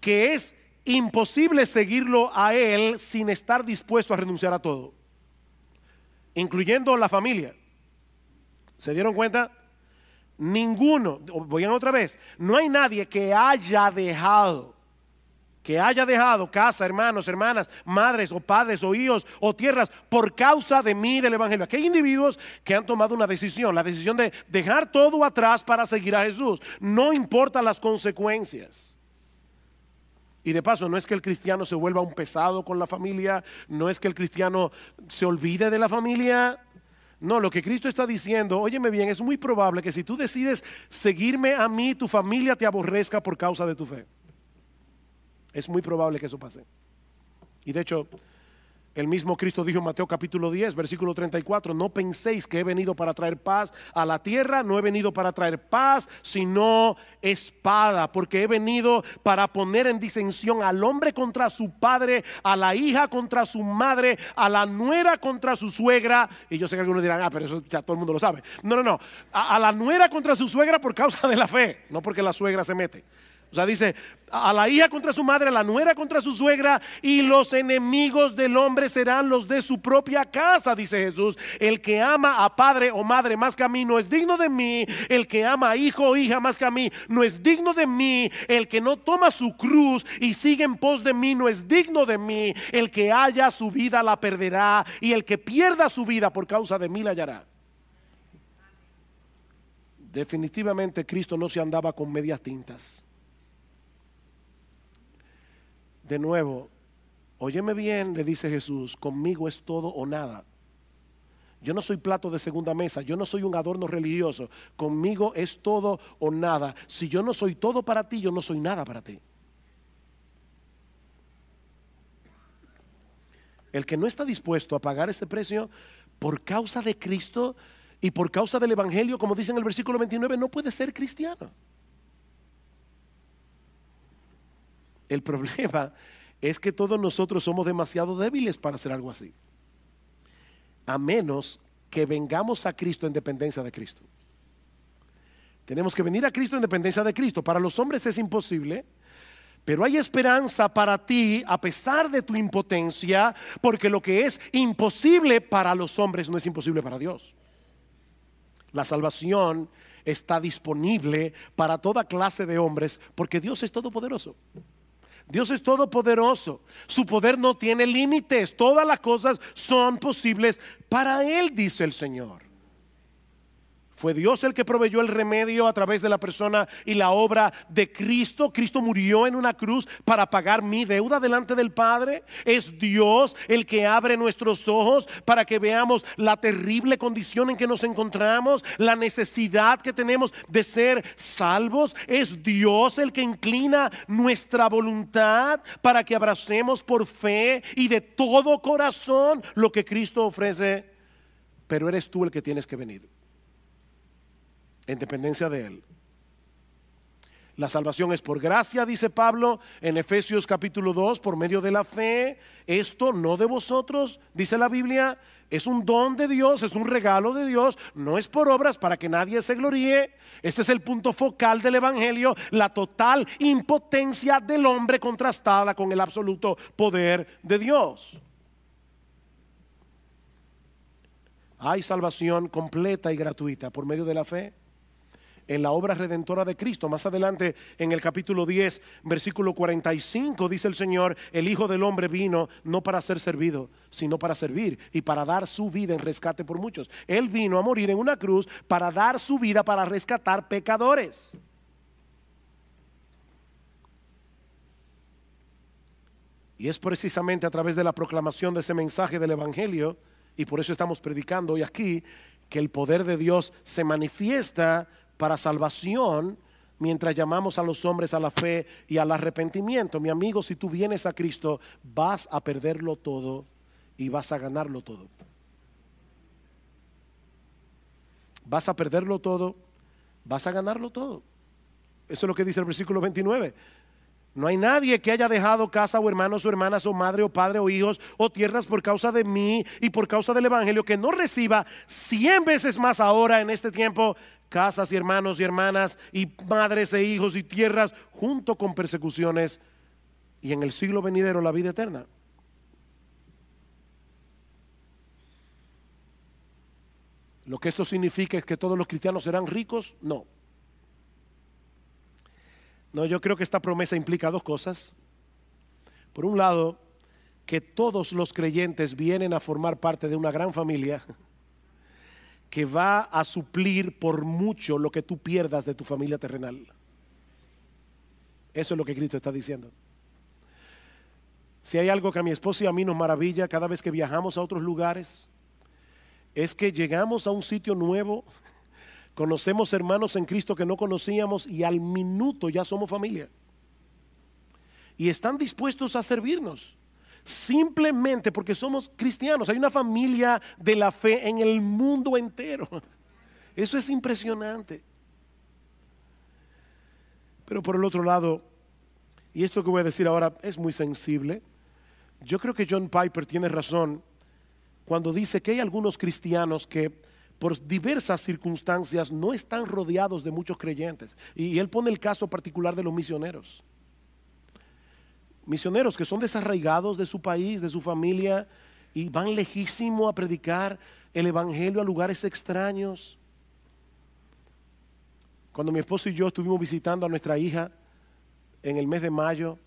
que es imposible seguirlo a él sin estar dispuesto a renunciar a todo, incluyendo la familia. ¿Se dieron cuenta? Ninguno, voy a otra vez, no hay nadie que haya dejado que haya dejado casa, hermanos, hermanas, madres o padres o hijos o tierras por causa de mí del Evangelio. Aquí hay individuos que han tomado una decisión, la decisión de dejar todo atrás para seguir a Jesús. No importan las consecuencias. Y de paso, no es que el cristiano se vuelva un pesado con la familia, no es que el cristiano se olvide de la familia. No, lo que Cristo está diciendo, óyeme bien, es muy probable que si tú decides seguirme a mí, tu familia te aborrezca por causa de tu fe. Es muy probable que eso pase. Y de hecho, el mismo Cristo dijo en Mateo capítulo 10, versículo 34, no penséis que he venido para traer paz a la tierra, no he venido para traer paz, sino espada, porque he venido para poner en disensión al hombre contra su padre, a la hija contra su madre, a la nuera contra su suegra. Y yo sé que algunos dirán, ah, pero eso ya todo el mundo lo sabe. No, no, no, a, a la nuera contra su suegra por causa de la fe, no porque la suegra se mete. O sea, dice, a la hija contra su madre, a la nuera contra su suegra, y los enemigos del hombre serán los de su propia casa, dice Jesús. El que ama a padre o madre más que a mí no es digno de mí. El que ama a hijo o hija más que a mí no es digno de mí. El que no toma su cruz y sigue en pos de mí no es digno de mí. El que haya su vida la perderá, y el que pierda su vida por causa de mí la hallará. Definitivamente Cristo no se andaba con medias tintas. De nuevo, óyeme bien, le dice Jesús, conmigo es todo o nada. Yo no soy plato de segunda mesa, yo no soy un adorno religioso. Conmigo es todo o nada. Si yo no soy todo para ti, yo no soy nada para ti. El que no está dispuesto a pagar ese precio por causa de Cristo y por causa del Evangelio, como dice en el versículo 29, no puede ser cristiano. El problema es que todos nosotros somos demasiado débiles para hacer algo así. A menos que vengamos a Cristo en dependencia de Cristo. Tenemos que venir a Cristo en dependencia de Cristo. Para los hombres es imposible, pero hay esperanza para ti a pesar de tu impotencia, porque lo que es imposible para los hombres no es imposible para Dios. La salvación está disponible para toda clase de hombres porque Dios es todopoderoso. Dios es todopoderoso. Su poder no tiene límites. Todas las cosas son posibles para Él, dice el Señor. Fue Dios el que proveyó el remedio a través de la persona y la obra de Cristo. Cristo murió en una cruz para pagar mi deuda delante del Padre. Es Dios el que abre nuestros ojos para que veamos la terrible condición en que nos encontramos, la necesidad que tenemos de ser salvos. Es Dios el que inclina nuestra voluntad para que abracemos por fe y de todo corazón lo que Cristo ofrece. Pero eres tú el que tienes que venir en dependencia de Él. La salvación es por gracia, dice Pablo en Efesios capítulo 2, por medio de la fe. Esto no de vosotros, dice la Biblia, es un don de Dios, es un regalo de Dios, no es por obras para que nadie se gloríe. Este es el punto focal del Evangelio, la total impotencia del hombre contrastada con el absoluto poder de Dios. Hay salvación completa y gratuita por medio de la fe en la obra redentora de Cristo. Más adelante en el capítulo 10, versículo 45, dice el Señor, el Hijo del Hombre vino no para ser servido, sino para servir y para dar su vida en rescate por muchos. Él vino a morir en una cruz para dar su vida para rescatar pecadores. Y es precisamente a través de la proclamación de ese mensaje del Evangelio, y por eso estamos predicando hoy aquí, que el poder de Dios se manifiesta para salvación mientras llamamos a los hombres a la fe y al arrepentimiento. Mi amigo, si tú vienes a Cristo, vas a perderlo todo y vas a ganarlo todo. Vas a perderlo todo, vas a ganarlo todo. Eso es lo que dice el versículo 29. No hay nadie que haya dejado casa o hermanos o hermanas o madre o padre o hijos o tierras por causa de mí y por causa del Evangelio que no reciba cien veces más ahora en este tiempo casas y hermanos y hermanas, y madres e hijos y tierras, junto con persecuciones, y en el siglo venidero la vida eterna. ¿Lo que esto significa es que todos los cristianos serán ricos? No. No, yo creo que esta promesa implica dos cosas. Por un lado, que todos los creyentes vienen a formar parte de una gran familia que va a suplir por mucho lo que tú pierdas de tu familia terrenal. Eso es lo que Cristo está diciendo. Si hay algo que a mi esposa y a mí nos maravilla cada vez que viajamos a otros lugares, es que llegamos a un sitio nuevo, conocemos hermanos en Cristo que no conocíamos y al minuto ya somos familia. Y están dispuestos a servirnos simplemente porque somos cristianos. Hay una familia de la fe en el mundo entero. Eso es impresionante. Pero por el otro lado, y esto que voy a decir ahora es muy sensible, yo creo que John Piper tiene razón cuando dice que hay algunos cristianos que por diversas circunstancias no están rodeados de muchos creyentes. Y él pone el caso particular de los misioneros misioneros que son desarraigados de su país, de su familia, y van lejísimo a predicar el Evangelio a lugares extraños. Cuando mi esposo y yo estuvimos visitando a nuestra hija en el mes de mayo,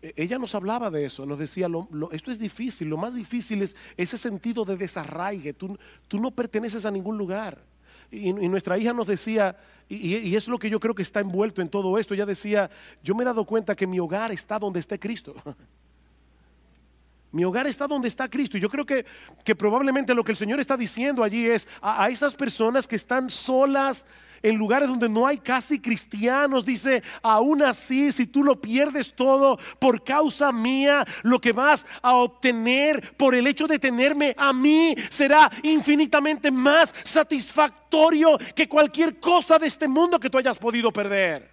e-, ella nos hablaba de eso, nos decía, esto es difícil, lo más difícil es ese sentido de desarraigue, tú no perteneces a ningún lugar y, nuestra hija nos decía, y, es lo que yo creo que está envuelto en todo esto, ella decía, yo me he dado cuenta que mi hogar está donde está Cristo. Mi hogar está donde está Cristo. Y yo creo que, que probablemente lo que el Señor está diciendo allí es a esas personas que están solas, en lugares donde no hay casi cristianos. Dice, aún así, si tú lo pierdes todo por causa mía, lo que vas a obtener por el hecho de tenerme a mí será infinitamente más satisfactorio que cualquier cosa de este mundo que tú hayas podido perder.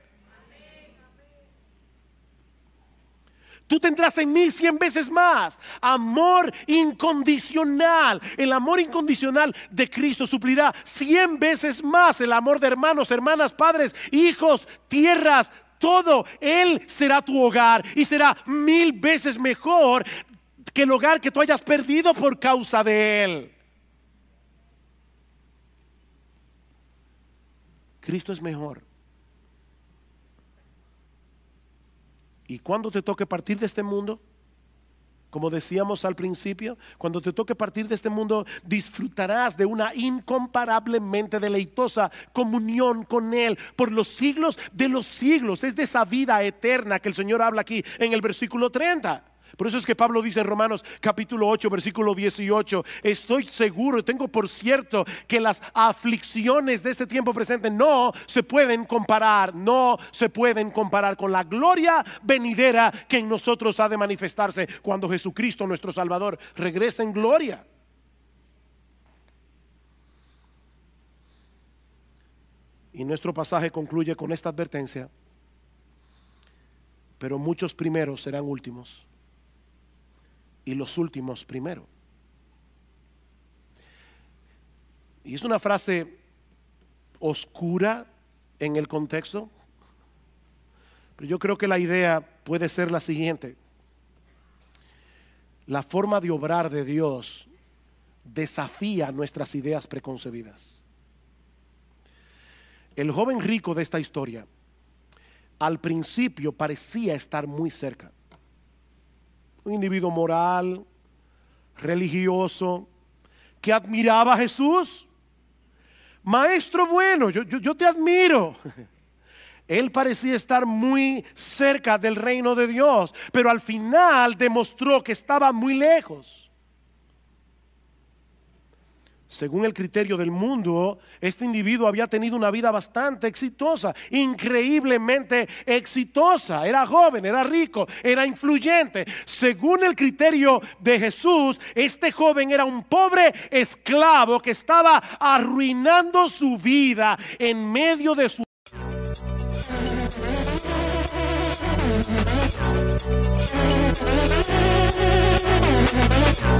Tú tendrás en mí cien veces más. Amor incondicional. El amor incondicional de Cristo suplirá cien veces más el amor de hermanos, hermanas, padres, hijos, tierras. Todo, Él será tu hogar y será mil veces mejor que el hogar que tú hayas perdido por causa de Él. Cristo es mejor. Y cuando te toque partir de este mundo, como decíamos al principio, cuando te toque partir de este mundo, disfrutarás de una incomparablemente deleitosa comunión con Él por los siglos de los siglos. Es de esa vida eterna que el Señor habla aquí en el versículo 30. Por eso es que Pablo dice en Romanos capítulo 8, versículo 18, estoy seguro, tengo por cierto que las aflicciones de este tiempo presente no se pueden comparar, no se pueden comparar con la gloria venidera que en nosotros ha de manifestarse cuando Jesucristo nuestro Salvador regrese en gloria. Y nuestro pasaje concluye con esta advertencia, pero muchos primeros serán últimos y los últimos primero. Y es una frase oscura en el contexto, pero yo creo que la idea puede ser la siguiente. La forma de obrar de Dios desafía nuestras ideas preconcebidas. El joven rico de esta historia al principio parecía estar muy cerca individuo moral, religioso, que admiraba a Jesús. Maestro bueno, yo, yo te admiro. Él parecía estar muy cerca del reino de Dios, pero al final demostró que estaba muy lejos. Según el criterio del mundo, este individuo había tenido una vida bastante exitosa, increíblemente exitosa. Era joven, era rico, era influyente. Según el criterio de Jesús, este joven era un pobre esclavo que estaba arruinando su vida en medio de su... We'll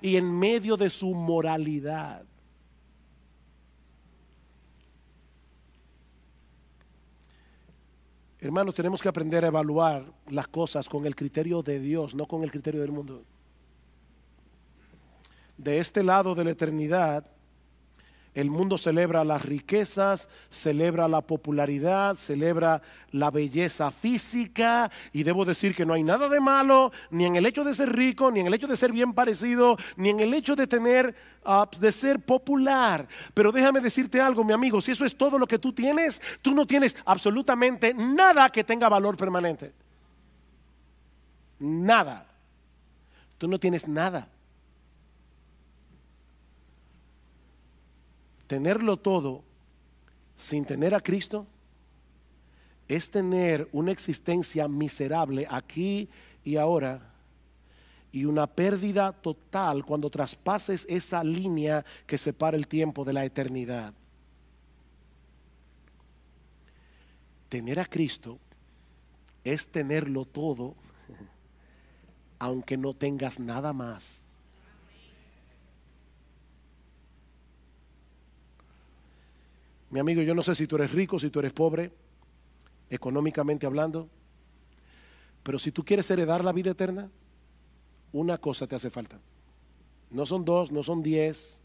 y en medio de su moralidad. Hermanos, tenemos que aprender a evaluar las cosas con el criterio de Dios, no con el criterio del mundo. De este lado de la eternidad, el mundo celebra las riquezas, celebra la popularidad, celebra la belleza física y debo decir que no hay nada de malo ni en el hecho de ser rico, ni en el hecho de ser bien parecido, ni en el hecho de tener, ah, de ser popular. Pero déjame decirte algo, mi amigo, si eso es todo lo que tú tienes, tú no tienes absolutamente nada que tenga valor permanente. Nada. Tú no tienes nada. tenerlo todo sin tener a Cristo es tener una existencia miserable aquí y ahora y una pérdida total cuando traspases esa línea que separa el tiempo de la eternidad. Tener a Cristo es tenerlo todo aunque no tengas nada más. Mi amigo, yo no sé si tú eres rico, si tú eres pobre, económicamente hablando, pero si tú quieres heredar la vida eterna, una cosa te hace falta. No son dos, no son diez,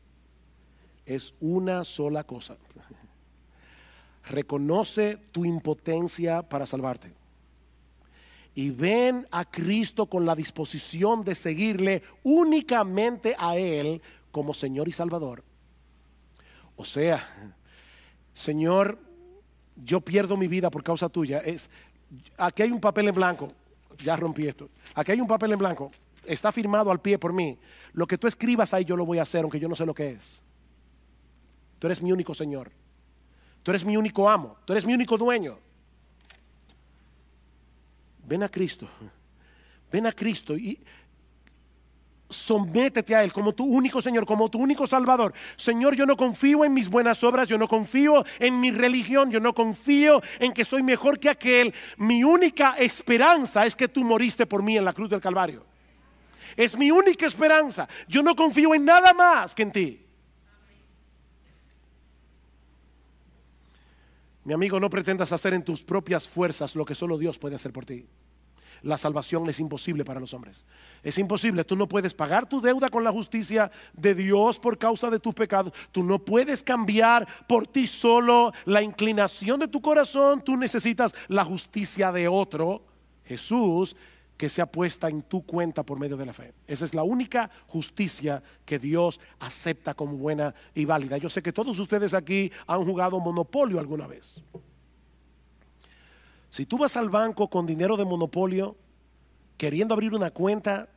es una sola cosa. Reconoce tu impotencia para salvarte. Y ven a Cristo con la disposición de seguirle únicamente a Él como Señor y Salvador. O sea, Señor, yo pierdo mi vida por causa tuya. Es, aquí hay un papel en blanco, ya rompí esto. Aquí hay un papel en blanco, está firmado al pie por mí. Lo que tú escribas ahí yo lo voy a hacer, aunque yo no sé lo que es. Tú eres mi único Señor. Tú eres mi único amo. Tú eres mi único dueño. Ven a Cristo. Ven a Cristo. Y Sométete a Él como tu único Señor, como tu único Salvador. Señor, yo no confío en mis buenas obras, yo no confío en mi religión, yo no confío en que soy mejor que aquel. Mi única esperanza es que tú moriste por mí en la cruz del Calvario. Es mi única esperanza. Yo no confío en nada más que en ti. Mi amigo, no pretendas hacer en tus propias fuerzas lo que solo Dios puede hacer por ti la salvación es imposible para los hombres. Es imposible. Tú no puedes pagar tu deuda con la justicia de Dios por causa de tus pecados. Tú no puedes cambiar por ti solo la inclinación de tu corazón. Tú necesitas la justicia de otro, Jesús, que sea puesta en tu cuenta por medio de la fe. Esa es la única justicia que Dios acepta como buena y válida. Yo sé que todos ustedes aquí han jugado monopolio alguna vez. Si tú vas al banco con dinero de monopolio, queriendo abrir una cuenta,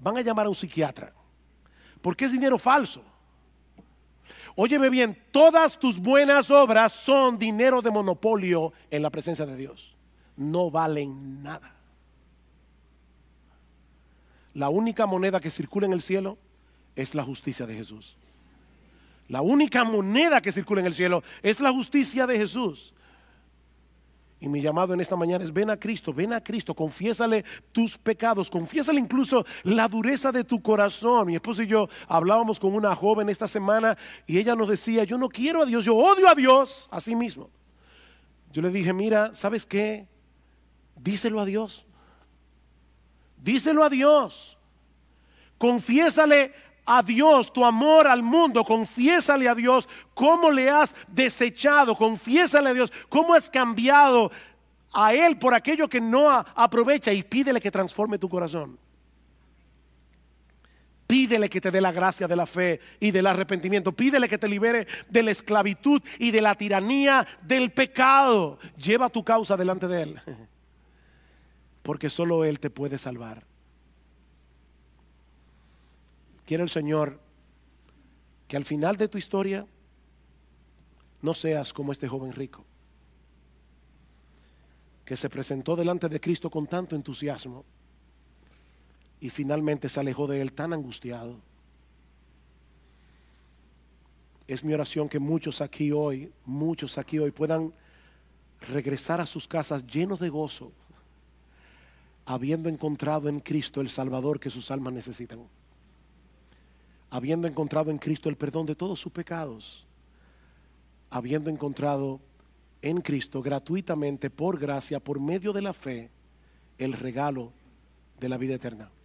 van a llamar a un psiquiatra. Porque es dinero falso. Óyeme bien, todas tus buenas obras son dinero de monopolio en la presencia de Dios. No valen nada. La única moneda que circula en el cielo es la justicia de Jesús. La única moneda que circula en el cielo es la justicia de Jesús. Y mi llamado en esta mañana es, ven a Cristo, ven a Cristo, confiésale tus pecados, confiésale incluso la dureza de tu corazón. Mi esposo y yo hablábamos con una joven esta semana y ella nos decía, yo no quiero a Dios, yo odio a Dios a sí mismo. Yo le dije, mira, ¿sabes qué? Díselo a Dios. Díselo a Dios. Confiésale a Dios, tu amor al mundo, confiésale a Dios cómo le has desechado, confiésale a Dios cómo has cambiado a Él por aquello que no aprovecha y pídele que transforme tu corazón. Pídele que te dé la gracia de la fe y del arrepentimiento. Pídele que te libere de la esclavitud y de la tiranía del pecado. Lleva tu causa delante de Él. Porque solo Él te puede salvar. Quiere el Señor que al final de tu historia no seas como este joven rico, que se presentó delante de Cristo con tanto entusiasmo y finalmente se alejó de él tan angustiado. Es mi oración que muchos aquí hoy, muchos aquí hoy puedan regresar a sus casas llenos de gozo, habiendo encontrado en Cristo el Salvador que sus almas necesitan habiendo encontrado en Cristo el perdón de todos sus pecados, habiendo encontrado en Cristo gratuitamente, por gracia, por medio de la fe, el regalo de la vida eterna.